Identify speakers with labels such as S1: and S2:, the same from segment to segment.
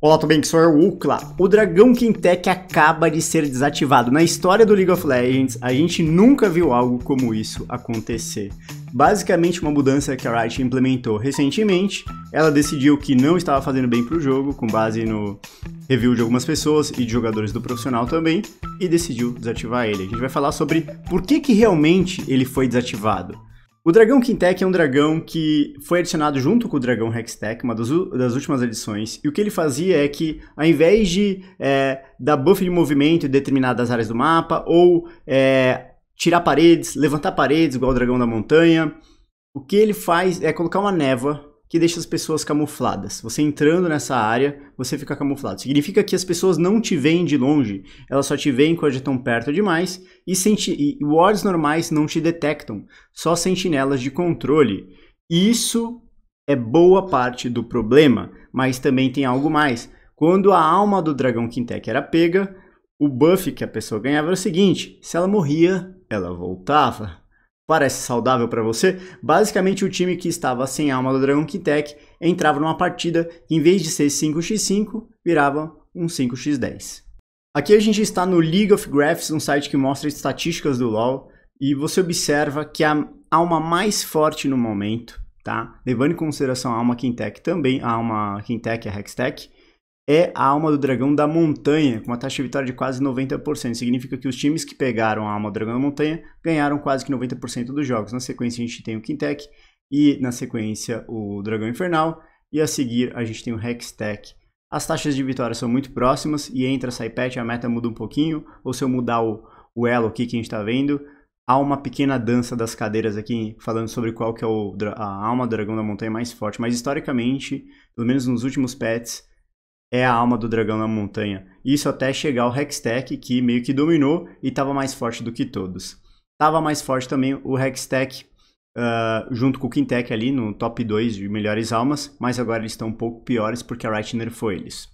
S1: Olá, tudo bem? Que sou eu, Ucla. O dragão Quintec acaba de ser desativado. Na história do League of Legends, a gente nunca viu algo como isso acontecer. Basicamente, uma mudança que a Riot implementou recentemente. Ela decidiu que não estava fazendo bem para o jogo, com base no review de algumas pessoas e de jogadores do profissional também, e decidiu desativar ele. A gente vai falar sobre por que, que realmente ele foi desativado o Dragão Quintec é um dragão que foi adicionado junto com o Dragão Hextech, uma das, das últimas edições, e o que ele fazia é que, ao invés de é, dar buff de movimento em determinadas áreas do mapa, ou é, tirar paredes, levantar paredes, igual o Dragão da Montanha, o que ele faz é colocar uma névoa que deixa as pessoas camufladas. Você entrando nessa área, você fica camuflado. Significa que as pessoas não te veem de longe, elas só te veem quando estão perto demais e, senti e wards normais não te detectam, só sentinelas de controle. Isso é boa parte do problema, mas também tem algo mais. Quando a alma do dragão Quintec era pega, o buff que a pessoa ganhava era o seguinte: se ela morria, ela voltava. Parece saudável para você? Basicamente, o time que estava sem alma do Dragon Quintec entrava numa partida que, em vez de ser 5x5, virava um 5x10. Aqui a gente está no League of Graphs, um site que mostra estatísticas do LoL, e você observa que a alma mais forte no momento, tá? levando em consideração a alma Kintec também, a alma Quintec e a Hextech, é a alma do dragão da montanha, com uma taxa de vitória de quase 90%. Significa que os times que pegaram a alma do dragão da montanha ganharam quase que 90% dos jogos. Na sequência, a gente tem o Quintec, e na sequência, o Dragão Infernal, e a seguir, a gente tem o Hextech. As taxas de vitória são muito próximas, e entra a patch, a meta muda um pouquinho, ou se eu mudar o, o elo aqui que a gente está vendo, há uma pequena dança das cadeiras aqui, falando sobre qual que é o, a alma do dragão da montanha mais forte, mas historicamente, pelo menos nos últimos pets, é a alma do dragão na montanha. Isso até chegar o Hextech, que meio que dominou e estava mais forte do que todos. Tava mais forte também o Hextech, uh, junto com o Quintech ali, no top 2 de melhores almas, mas agora eles estão um pouco piores porque a Reitner foi eles.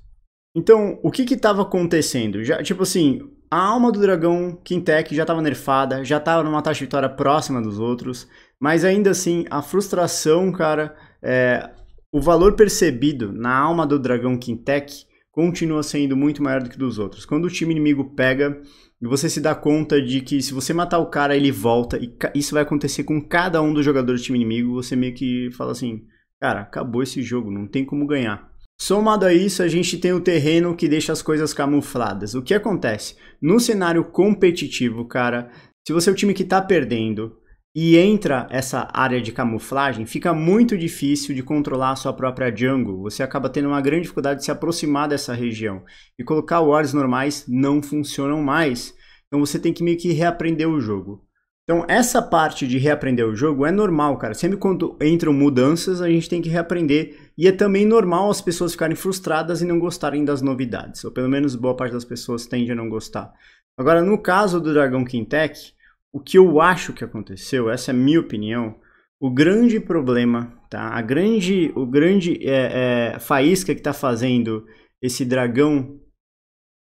S1: Então, o que que tava acontecendo? Já, tipo assim, a alma do dragão Quintech já estava nerfada, já estava numa taxa de vitória próxima dos outros, mas ainda assim, a frustração, cara, é, o valor percebido na alma do dragão Quintec continua sendo muito maior do que dos outros. Quando o time inimigo pega, você se dá conta de que se você matar o cara, ele volta, e isso vai acontecer com cada um dos jogadores do time inimigo, você meio que fala assim, cara, acabou esse jogo, não tem como ganhar. Somado a isso, a gente tem o terreno que deixa as coisas camufladas. O que acontece? No cenário competitivo, cara, se você é o time que tá perdendo, e entra essa área de camuflagem, fica muito difícil de controlar a sua própria jungle. Você acaba tendo uma grande dificuldade de se aproximar dessa região. E colocar wards normais não funcionam mais. Então você tem que meio que reaprender o jogo. Então essa parte de reaprender o jogo é normal, cara. Sempre quando entram mudanças, a gente tem que reaprender. E é também normal as pessoas ficarem frustradas e não gostarem das novidades. Ou pelo menos boa parte das pessoas tende a não gostar. Agora, no caso do Dragão Tech o que eu acho que aconteceu, essa é a minha opinião, o grande problema, tá? A grande, o grande é, é, faísca que está fazendo esse dragão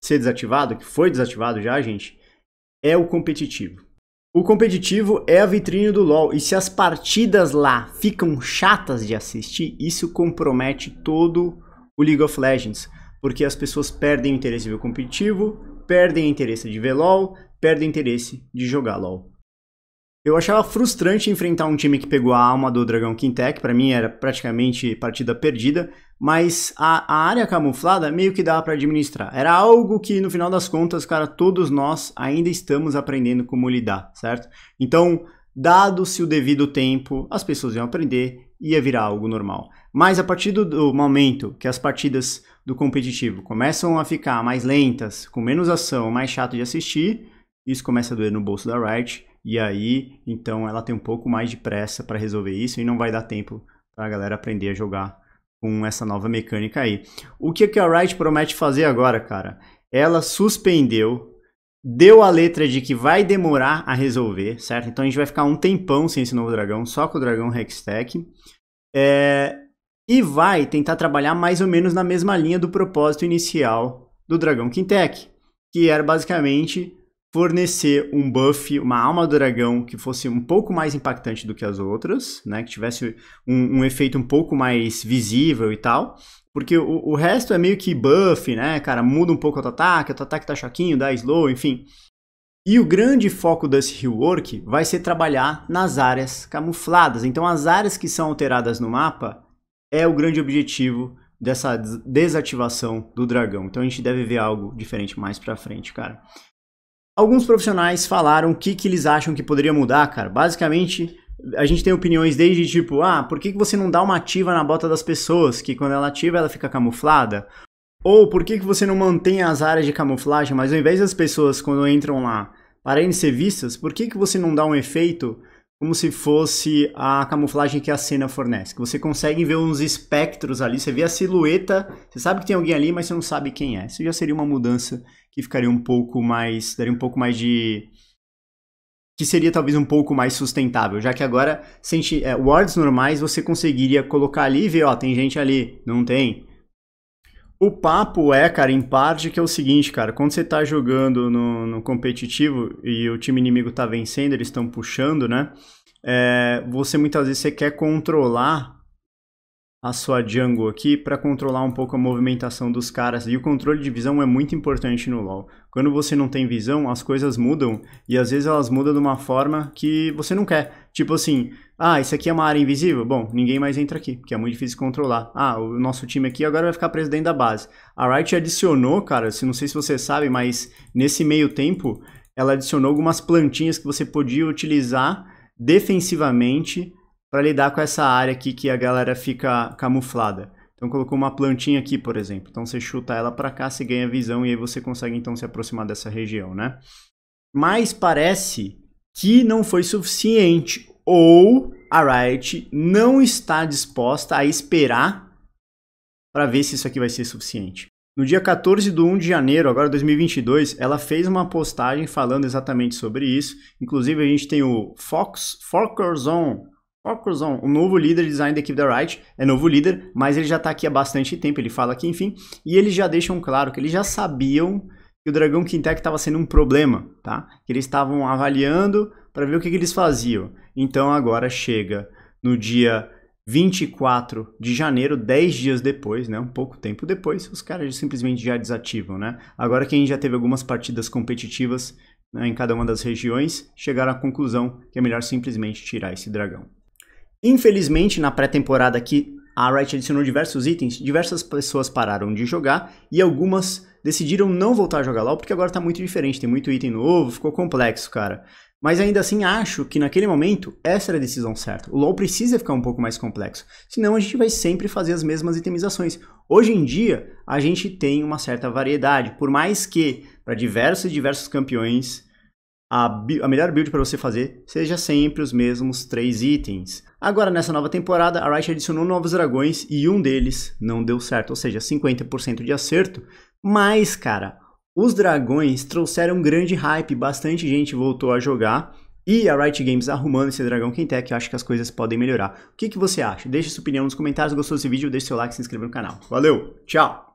S1: ser desativado, que foi desativado já, gente, é o competitivo. O competitivo é a vitrine do LoL e se as partidas lá ficam chatas de assistir, isso compromete todo o League of Legends, porque as pessoas perdem o interesse em ver o competitivo, perdem o interesse de ver LoL, perde o interesse de jogar LoL. Eu achava frustrante enfrentar um time que pegou a alma do Dragão Quintec, para mim era praticamente partida perdida, mas a, a área camuflada meio que dava para administrar. Era algo que no final das contas, cara, todos nós ainda estamos aprendendo como lidar, certo? Então, dado-se o devido tempo, as pessoas iam aprender, ia virar algo normal. Mas a partir do momento que as partidas do competitivo começam a ficar mais lentas, com menos ação, mais chato de assistir, isso começa a doer no bolso da Wright e aí, então ela tem um pouco mais de pressa para resolver isso e não vai dar tempo para a galera aprender a jogar com essa nova mecânica aí. O que, que a Wright promete fazer agora, cara? Ela suspendeu deu a letra de que vai demorar a resolver, certo? Então a gente vai ficar um tempão sem esse novo dragão, só com o dragão Hextech. É, e vai tentar trabalhar mais ou menos na mesma linha do propósito inicial do dragão Quintec, que era basicamente fornecer um buff, uma alma do dragão que fosse um pouco mais impactante do que as outras, né? Que tivesse um, um efeito um pouco mais visível e tal. Porque o, o, resto é meio que buff, né, cara? Muda um pouco o ataque, o ataque tá choquinho, dá slow, enfim. E o grande foco desse rework vai ser trabalhar nas áreas camufladas. Então as áreas que são alteradas no mapa é o grande objetivo dessa desativação do dragão. Então a gente deve ver algo diferente mais pra frente, cara. Alguns profissionais falaram o que, que eles acham que poderia mudar, cara. Basicamente, a gente tem opiniões desde tipo, ah, por que, que você não dá uma ativa na bota das pessoas, que quando ela ativa ela fica camuflada? Ou por que, que você não mantém as áreas de camuflagem, mas ao invés das pessoas quando entram lá pararem de ser vistas, por que, que você não dá um efeito como se fosse a camuflagem que a cena fornece. Que você consegue ver uns espectros ali, você vê a silhueta, você sabe que tem alguém ali, mas você não sabe quem é. Isso já seria uma mudança que ficaria um pouco mais. daria um pouco mais de. que seria talvez um pouco mais sustentável, já que agora, sem é, normais, você conseguiria colocar ali e ver, ó, tem gente ali, não tem. O papo é, cara, em parte que é o seguinte, cara, quando você tá jogando no, no competitivo e o time inimigo tá vencendo, eles estão puxando, né? É, você muitas vezes você quer controlar a sua jungle aqui para controlar um pouco a movimentação dos caras. E o controle de visão é muito importante no LoL. Quando você não tem visão, as coisas mudam e às vezes elas mudam de uma forma que você não quer. Tipo assim, ah, isso aqui é uma área invisível? Bom, ninguém mais entra aqui, porque é muito difícil controlar. Ah, o nosso time aqui agora vai ficar preso dentro da base. A Riot adicionou, cara, se não sei se você sabe, mas nesse meio tempo ela adicionou algumas plantinhas que você podia utilizar defensivamente para lidar com essa área aqui que a galera fica camuflada. Então colocou uma plantinha aqui, por exemplo. Então você chuta ela para cá, você ganha visão e aí você consegue então se aproximar dessa região, né? Mas parece que não foi suficiente ou a Riot não está disposta a esperar para ver se isso aqui vai ser suficiente. No dia 14 de 1 de janeiro, agora 2022, ela fez uma postagem falando exatamente sobre isso. Inclusive, a gente tem o Fox Forker Zone Ó, Cruzão, o novo líder de design da equipe da Riot é novo líder, mas ele já tá aqui há bastante tempo, ele fala aqui, enfim, e eles já deixam claro que eles já sabiam que o Dragão Quintec estava sendo um problema, tá? Que eles estavam avaliando para ver o que, que eles faziam. Então agora chega no dia 24 de janeiro, 10 dias depois, né, um pouco tempo depois, os caras simplesmente já desativam, né? Agora quem já teve algumas partidas competitivas né, em cada uma das regiões, chegaram à conclusão que é melhor simplesmente tirar esse dragão. Infelizmente, na pré-temporada aqui, a Riot adicionou diversos itens, diversas pessoas pararam de jogar e algumas decidiram não voltar a jogar LoL porque agora tá muito diferente, tem muito item novo, ficou complexo, cara. Mas ainda assim acho que naquele momento essa era a decisão certa. O LoL precisa ficar um pouco mais complexo, senão a gente vai sempre fazer as mesmas itemizações. Hoje em dia a gente tem uma certa variedade, por mais que para diversos e diversos campeões a, a melhor build para você fazer seja sempre os mesmos três itens. Agora, nessa nova temporada, a Riot adicionou novos dragões e um deles não deu certo, ou seja, 50% de acerto. Mas, cara, os dragões trouxeram um grande hype, bastante gente voltou a jogar. E a Riot Games arrumando esse dragão Kentec, eu acho que as coisas podem melhorar. O que, que você acha? Deixe sua opinião nos comentários. Gostou desse vídeo? Deixe seu like e se inscreva no canal. Valeu, tchau!